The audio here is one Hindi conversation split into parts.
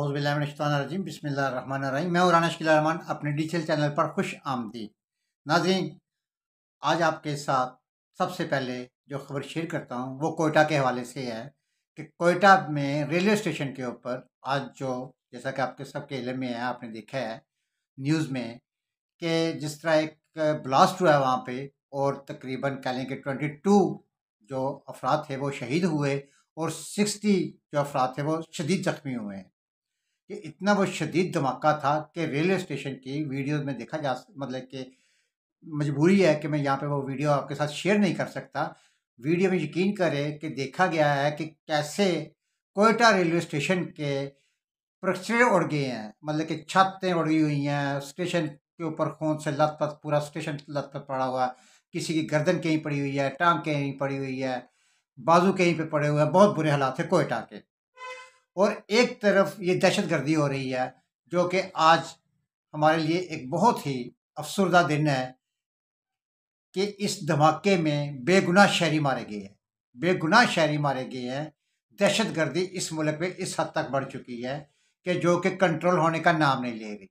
अउज़बिल्लाशतरजीम रही मैं उराना शकीलारमान अपने डिजिटल चैनल पर खुश आमदी नाजीन आज आपके साथ सबसे पहले जो खबर शेयर करता हूँ वो कोयटा के हवाले से है कि कोयटा में रेलवे स्टेशन के ऊपर आज जो जैसा कि आपके सबके इलम में है आपने देखा है न्यूज़ में कि जिस तरह एक ब्लास्ट हुआ है वहाँ पर और तकरीबन कह लें कि ट्वेंटी टू जो अफराद थे वो शहीद हुए और सिक्सटी जो अफराद थे वो शदीद ज़ख्मी हुए हैं कि इतना वो शदीद धमाका था कि रेलवे स्टेशन की वीडियो में देखा जा मतलब कि मजबूरी है कि मैं यहाँ पे वो वीडियो आपके साथ शेयर नहीं कर सकता वीडियो में यकीन करें कि देखा गया है कि कैसे कोयटा रेलवे स्टेशन के प्रक्षरे उड़ गए हैं मतलब कि छतें उड़ गई हुई हैं स्टेशन के ऊपर खून से पत पूरा स्टेशन लथपथ पड़ा हुआ किसी की गर्दन कहीं पड़ी हुई है टांग कहीं पड़ी हुई है बाजू कहीं पे पड़े हुए हैं बहुत बुरे हालात है कोयटा के और एक तरफ ये दहशत गर्दी हो रही है जो कि आज हमारे लिए एक बहुत ही अफसरदा दिन है कि इस धमाके में बेगुनाह शहरी मारे गए हैं बेगुनाह शहरी मारे गए हैं दहशत गर्दी इस मुल्क में इस हद तक बढ़ चुकी है कि जो कि कंट्रोल होने का नाम नहीं ले रही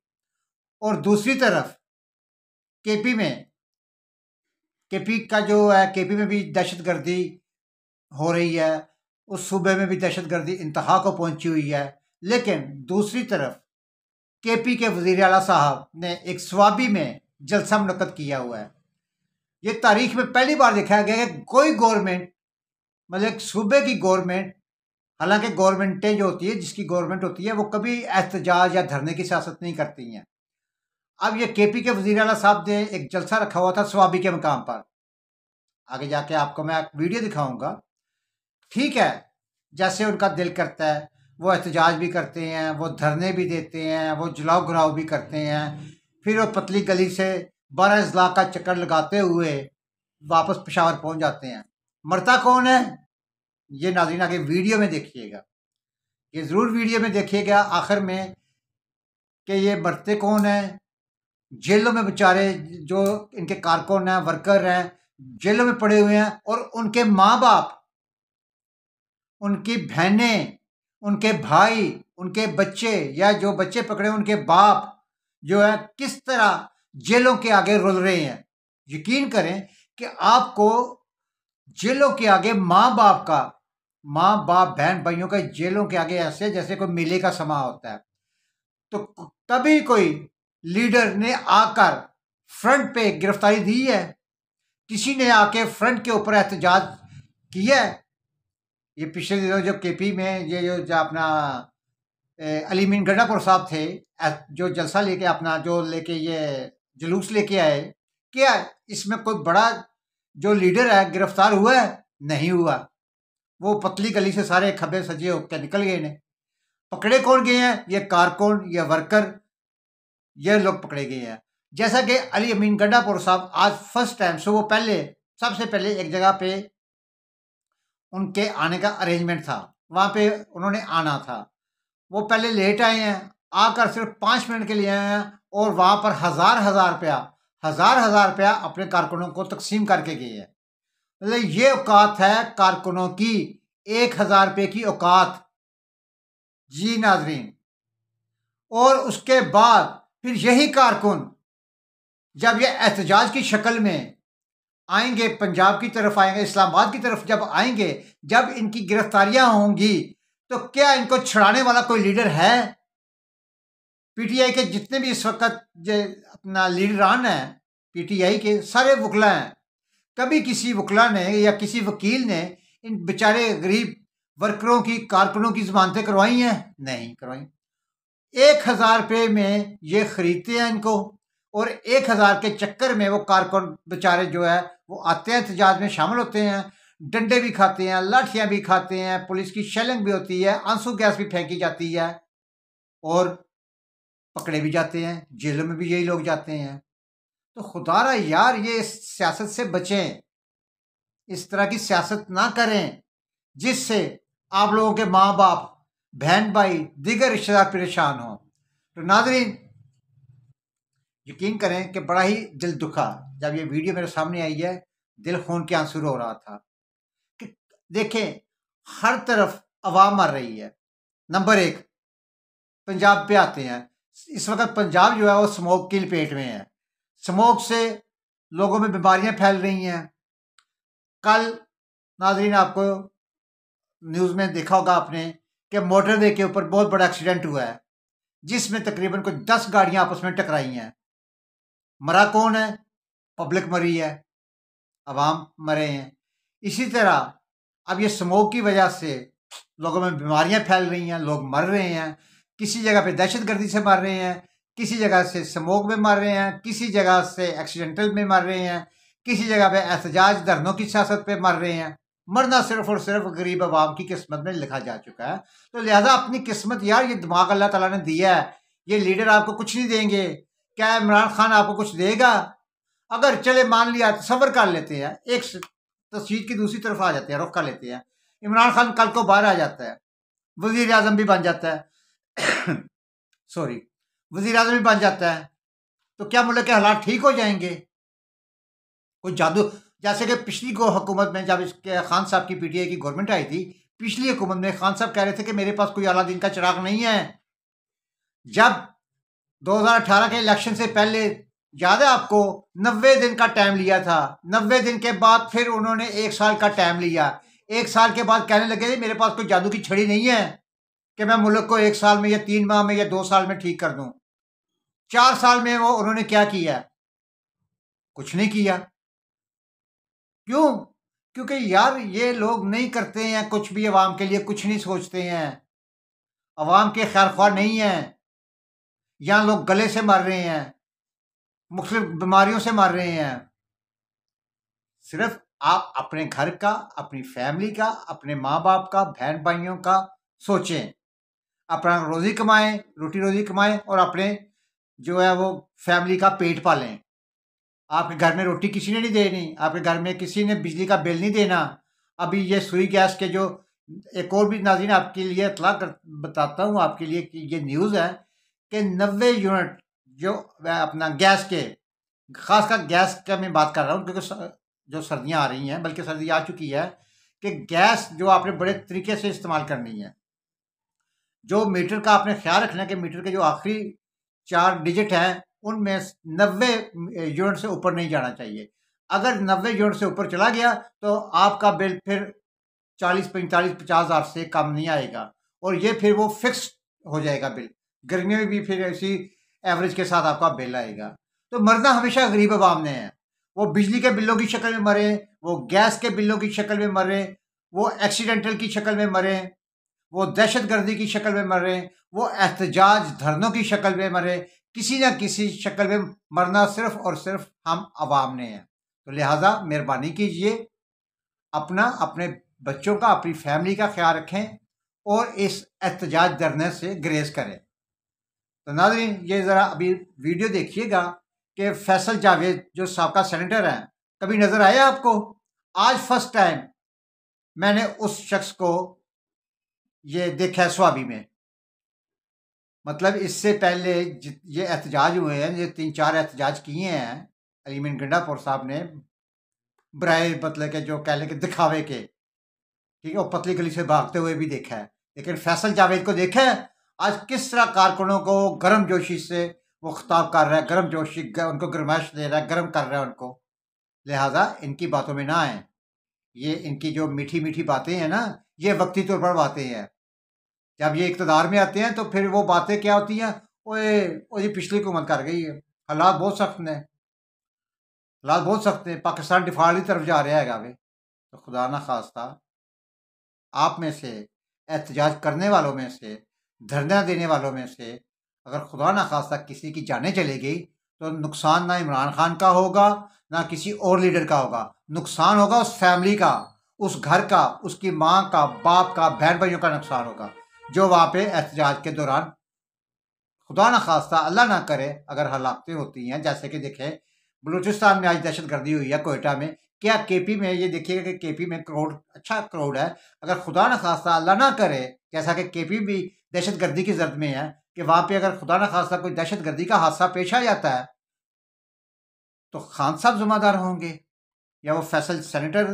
और दूसरी तरफ केपी में केपी का जो है केपी में भी दहशत गर्दी हो रही है उस सूबे में भी दहशत गर्दी इंतहा को पहुंची हुई है लेकिन दूसरी तरफ के पी के वजीर अला साहब ने एक स्वाबी में जलसा मनकद किया हुआ है ये तारीख में पहली बार देखा गया कि कोई गवर्नमेंट मतलब एक सूबे की गवर्नमेंट हालांकि गवर्नमेंटें जो होती है जिसकी गवर्नमेंट होती है वो कभी एहतजाज या धरने की सियासत नहीं करती हैं अब ये के पी के वजीर अला साहब ने एक जलसा रखा हुआ था स्वाबी के मकाम पर आगे जाके आपको मैं एक वीडियो दिखाऊंगा ठीक है जैसे उनका दिल करता है वो एहतजाज भी करते हैं वो धरने भी देते हैं वो जलाओ घुराव भी करते हैं फिर वो पतली गली से बारह अजला का चक्कर लगाते हुए वापस पेशावर पहुंच जाते हैं मरता कौन है ये नाजीना आगे वीडियो में देखिएगा ये ज़रूर वीडियो में देखिएगा आखिर में कि ये मरते कौन हैं जेलों में बेचारे जो इनके कारकुन हैं वर्कर हैं जेलों में पड़े हुए हैं और उनके माँ बाप उनकी बहनें उनके भाई उनके बच्चे या जो बच्चे पकड़े उनके बाप जो है किस तरह जेलों के आगे रुल रहे हैं यकीन करें कि आपको जेलों के आगे माँ बाप का माँ बाप बहन भाइयों का जेलों के आगे ऐसे जैसे कोई मेले का समा होता है तो कभी कोई लीडर ने आकर फ्रंट पे गिरफ्तारी दी है किसी ने आके फ्रंट के ऊपर एहतजाज किया है ये पिछले दिनों जो केपी में ये जो, जो अपना अली मीन गड्डापुर साहब थे जो जलसा लेके अपना जो लेके ये जुलूस लेके आए क्या इसमें कोई बड़ा जो लीडर है गिरफ्तार हुआ है नहीं हुआ वो पतली गली से सारे खबे सजे होकर निकल गए ने पकड़े कौन गए हैं ये कारकुन ये वर्कर ये लोग पकड़े गए हैं जैसा कि अली अमीन गड्डापुर साहब आज फर्स्ट टाइम से वो पहले सबसे पहले एक जगह पे उनके आने का अरेंजमेंट था वहाँ पे उन्होंने आना था वो पहले लेट आए हैं आकर सिर्फ पाँच मिनट के लिए आए हैं और वहाँ पर हज़ार हज़ार रुपया हज़ार हज़ार रुपया अपने कारकुनों को तकसीम करके गए हैं मतलब ये औकात है कारकुनों की एक हज़ार रुपये की औकात जी नाजरीन और उसके बाद फिर यही कारकुन जब यह एहतजाज की शक्ल में आएंगे पंजाब की तरफ आएंगे इस्लामाबाद की तरफ जब आएंगे जब इनकी गिरफ्तारियां होंगी तो क्या इनको छुड़ाने वाला कोई लीडर है पीटीआई के जितने भी इस वक्त अपना लीडरान हैं पीटीआई के सारे वकला हैं कभी किसी वकला ने या किसी वकील ने इन बेचारे गरीब वर्करों की कारकुनों की जमानतें करवाई हैं नहीं करवाई एक हज़ार रुपये में ये ख़रीदते हैं इनको और एक हज़ार के चक्कर में वो कारकुन बेचारे जो है वो आते हैं एहतजाज में शामिल होते हैं डंडे भी खाते हैं लाठियाँ भी खाते हैं पुलिस की शैलिंग भी होती है आंसू गैस भी फेंकी जाती है और पकड़े भी जाते हैं जेलों में भी यही लोग जाते हैं तो रहा यार ये इस सियासत से बचें इस तरह की सियासत ना करें जिससे आप लोगों के माँ बाप बहन भाई दीगर रिश्तेदार परेशान हों तो नाजरीन यकीन करें कि बड़ा ही दिल दुखा जब ये वीडियो मेरे सामने आई है दिल खून के आंसू हो रहा था कि देखें हर तरफ आवाम मर रही है नंबर एक पंजाब पे आते हैं इस वक्त पंजाब जो है वो स्मोक की लपेट में है स्मोक से लोगों में बीमारियां फैल रही हैं कल नाजरीन आपको न्यूज़ में देखा होगा आपने कि मोटरवे के ऊपर बहुत बड़ा एक्सीडेंट हुआ है जिसमें तकरीबन कुछ दस गाड़ियां आपस में टकराई हैं मरा कौन है पब्लिक मरी है आवाम मरे हैं इसी तरह अब ये स्मोक की वजह से लोगों में बीमारियां फैल रही हैं लोग मर रहे हैं किसी जगह पे दहशतगर्दी से मर रहे हैं किसी जगह से स्मोक में मर रहे हैं किसी जगह से एक्सीडेंटल में मर रहे हैं किसी जगह पे एहतजाज धरनों की सियासत पे मर रहे हैं मरना सिर्फ और सिर्फ गरीब आवाम की किस्मत में लिखा जा चुका है तो लिहाजा अपनी किस्मत यार ये दिमाग अल्लाह तला ने दिया है ये लीडर आपको कुछ नहीं देंगे क्या इमरान खान आपको कुछ देगा अगर चले मान लिया तो सब्र कर लेते हैं एक तस्वीर की दूसरी तरफ आ जाते हैं रुख कर लेते हैं इमरान खान कल को बाहर आ जाता है वजीर अजम भी बन जाता है सॉरी वजीर अजम भी बन जाता है तो क्या मुल्क के हालात ठीक हो जाएंगे कोई जादू जैसे कि पिछली को हुकूमत में जब इसके खान साहब की पीटीआई की गवर्नमेंट आई थी पिछली हुकूमत में खान साहब कह रहे थे कि मेरे पास कोई अला दिन का चिराग नहीं है जब 2018 के इलेक्शन से पहले याद है आपको नब्बे दिन का टाइम लिया था नब्बे दिन के बाद फिर उन्होंने एक साल का टाइम लिया एक साल के बाद कहने लगे मेरे पास कोई जादू की छड़ी नहीं है कि मैं मुल्क को एक साल में या तीन माह में या दो साल में ठीक कर दूं चार साल में वो उन्होंने क्या किया कुछ नहीं किया क्यों क्योंकि यार ये लोग नहीं करते हैं कुछ भी आवाम के लिए कुछ नहीं सोचते हैं आवाम के खैर नहीं हैं यहाँ लोग गले से मर रहे हैं मुख्तलिफ बीमारियों से मर रहे हैं सिर्फ आप अपने घर का अपनी फैमिली का अपने माँ बाप का बहन भाइयों का सोचें अपना रोजी कमाएं रोटी रोजी कमाएं और अपने जो है वो फैमिली का पेट पालें आपके घर में रोटी किसी ने नहीं देनी आपके घर में किसी ने बिजली का बिल नहीं देना अभी ये सुई गैस के जो एक और भी नाजीन आपके लिए इतला कर बताता हूँ आपके लिए कि ये न्यूज़ है के नब्बे यूनिट जो अपना गैस के खासकर गैस का मैं बात कर रहा हूँ क्योंकि जो सर्दियाँ आ रही हैं बल्कि सर्दी आ चुकी है कि गैस जो आपने बड़े तरीके से इस्तेमाल करनी है जो मीटर का आपने ख्याल रखना है कि मीटर के जो आखिरी चार डिजिट हैं उनमें नबे यूनिट से ऊपर नहीं जाना चाहिए अगर नब्बे यूनिट से ऊपर चला गया तो आपका बिल फिर चालीस पैंतालीस पचास हज़ार से कम नहीं आएगा और ये फिर वो फिक्स हो जाएगा बिल गर्मियों में भी फिर इसी एवरेज के साथ आपका बिल आएगा तो मरना हमेशा गरीब अवाम ने है वो बिजली के बिलों की शक्ल में मरे वो गैस के बिलों की शक्ल में मरे वो एक्सीडेंटल की शक्ल में मरे वो दहशत गर्दी की शक्ल में मरे वो एहतजाज धरनों की शक्ल में मरे किसी न किसी शक्ल में मरना सिर्फ और सिर्फ हम आवाम ने हैं तो लिहाजा मेहरबानी कीजिए अपना अपने बच्चों का अपनी फैमिली का ख्याल रखें और इस एहतजाज धरने से ग्रेज करें तो नाजरीन ये ज़रा अभी वीडियो देखिएगा कि फैसल जावेद जो सबका सेनेटर हैं कभी नज़र आया आपको आज फर्स्ट टाइम मैंने उस शख्स को ये देखा है स्वाबी में मतलब इससे पहले ये एहतजाज हुए हैं ये तीन चार एहतजाज किए हैं अलीमिन गंडापुर साहब ने ब्राए मतलब के जो कह लें कि दिखावे के ठीक है वो पतली गली से भागते हुए भी देखा है लेकिन फैसल जावेद को देखा है आज किस तरह कारकुनों को गर्म जोशी से वो खताब कर रहा है गर्म जोशी उनको गर्माइश दे रहा है गर्म कर रहा है उनको लिहाजा इनकी बातों में ना आए ये इनकी जो मीठी मीठी बातें हैं ना ये वक्ती तौर पर बातें हैं जब ये इकतदार में आते हैं तो फिर वो बातें क्या होती हैं ओए वो ये पिछली हुकूमत कर गई है हालात बहुत सख्त हैं हालात बहुत सख्त हैं पाकिस्तान डिफाल्ट की तरफ जा रहा है वे तो खुदा ना खास्ता आप में से एहतजाज करने वालों में से धरना देने वालों में से अगर खुदा ना खासा किसी की जाने चली गई तो नुकसान ना इमरान खान का होगा ना किसी और लीडर का होगा नुकसान होगा उस फैमिली का उस घर का उसकी माँ का बाप का बहन भाइयों का नुकसान होगा जो वहाँ पे एहतजाज के दौरान खुदा ना खास्ता अल्लाह ना करे अगर हलाकतें होती हैं जैसे कि देखें बलूचिस्तान में आज दहशत गर्दी हुई है कोयटा में क्या केपी में ये देखिएगा कि केपी में करोड़ अच्छा करोड़ है अगर खुदा ना खास्ता अल्लाह ना करे जैसा कि केपी भी दहशत गर्दी की ज़रद में है कि वहाँ पे अगर खुदा न खासा कोई दहशत गर्दी का हादसा पेश आ जाता है तो खान साहब जुम्मेदार होंगे या वो फैसल सेनेटर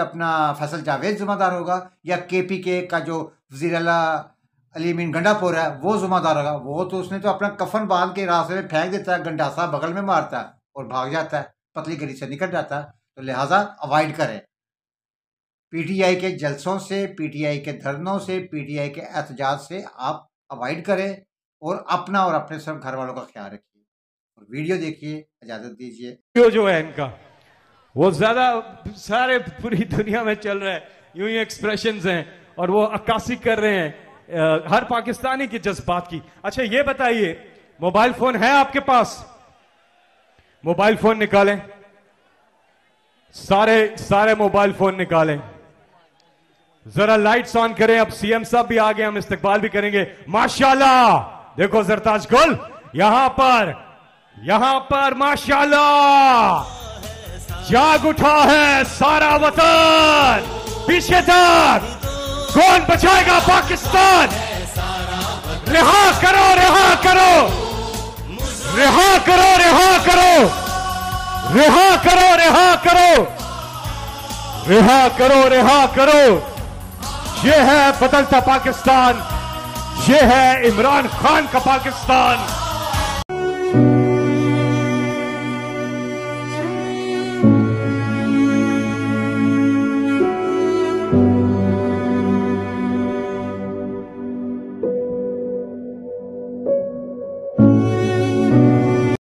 अपना फैसल जावेद जुम्मेदार होगा या के पी के का जो वजीर अली मीन गंडापुर है वो जुम्मेदार होगा वो तो उसने तो अपना कफन बांध के रास्ते में फेंक देता है गंडासा बगल में मारता है और भाग जाता है पतली गली से निकल जाता है तो लिहाजा अवॉइड करें पीटीआई के जलसों से पीटीआई के धरनों से पीटीआई के एहतजाज से आप अवॉइड करें और अपना और अपने सब घर वालों का ख्याल रखिए और वीडियो देखिए इजाजत दीजिए वीडियो जो है इनका वो ज्यादा सारे पूरी दुनिया में चल रहा है यूं ही एक्सप्रेशन हैं और वो अक्कासी कर रहे हैं हर पाकिस्तानी के जज्बात की अच्छा ये बताइए मोबाइल फोन है आपके पास मोबाइल फोन निकालें सारे सारे मोबाइल फोन निकालें जरा लाइट्स ऑन करें अब सीएम साहब भी आ गए हम इस्तेकबाल भी करेंगे माशाल्लाह देखो जरताज गुल यहां पर यहां पर माशाल्लाह जाग उठा है सारा वतन पीछे तक कौन बचाएगा पाकिस्तान रिहा करो रिहा करो रिहा करो रिहा करो रिहा करो रिहा करो रिहा करो रिहा करो ये है बदलता पाकिस्तान ये है इमरान खान का पाकिस्तान